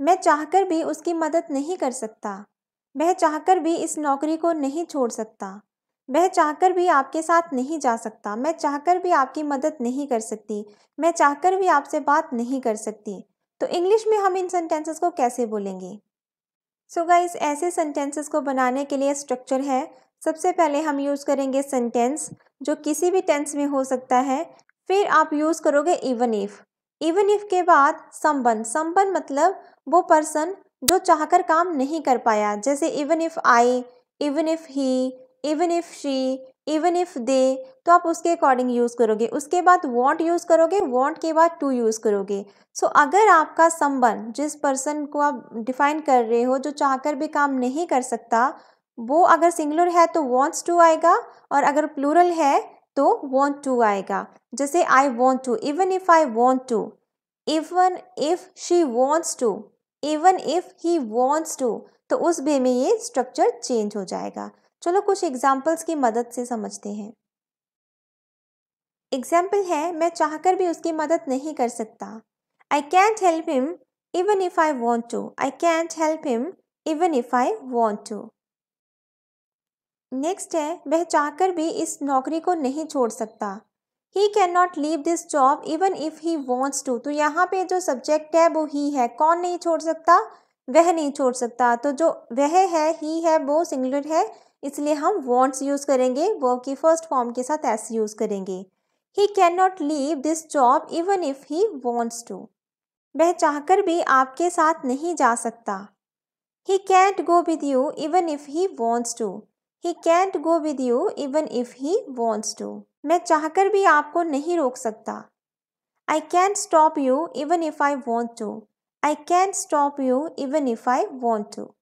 मैं चाहकर भी उसकी मदद नहीं कर सकता वह चाहकर भी इस नौकरी को नहीं छोड़ सकता वह चाहकर भी आपके साथ नहीं जा सकता मैं चाहकर भी आपकी मदद नहीं कर सकती मैं चाहकर भी आपसे बात नहीं कर सकती तो इंग्लिश में हम इन सेंटेंसेस को कैसे बोलेंगे सो so गाइस ऐसे सेंटेंसेस को बनाने के लिए स्ट्रक्चर है सबसे पहले हम यूज़ करेंगे सेंटेंस जो किसी भी टेंस में हो सकता है फिर आप यूज़ करोगे इवन इफ़ इवन इफ के बाद संबंध संबंध मतलब वो पर्सन जो चाहकर काम नहीं कर पाया जैसे even if I even if he even if she even if they तो आप उसके अकॉर्डिंग यूज़ करोगे उसके बाद वॉन्ट यूज़ करोगे वॉन्ट के बाद टू यूज़ करोगे सो so, अगर आपका संबंध जिस पर्सन को आप डिफाइन कर रहे हो जो चाहकर भी काम नहीं कर सकता वो अगर सिंगुलर है तो वॉन्ट्स टू आएगा और अगर प्लूरल है तो वॉन्ट टू आएगा जैसे I want to even if I want to even if she wants to even if he wants to तो उस बे में ये स्ट्रक्चर चेंज हो जाएगा चलो कुछ एग्जाम्पल्स की मदद से समझते हैं एग्जाम्पल है मैं चाहकर भी उसकी मदद नहीं कर सकता I can't help him even if I want to I can't help him even if I want to next है वह चाहकर भी इस नौकरी को नहीं छोड़ सकता he can not leave this job even if he wants to तो यहाँ पे जो सब्जेक्ट है वो ही है कौन नहीं छोड़ सकता वह नहीं छोड़ सकता तो जो वह है ही है वो सिंगुलर है इसलिए हम वॉन्ट्स यूज़ करेंगे वो की फर्स्ट फॉर्म के साथ ऐसे यूज़ करेंगे he can not leave this job even if he wants to वह चाहकर भी आपके साथ नहीं जा सकता he can't go with you even if he wants to he can't go with you even if he wants to मैं चाहकर भी आपको नहीं रोक सकता I can stop you even if I want to I can stop you even if I want to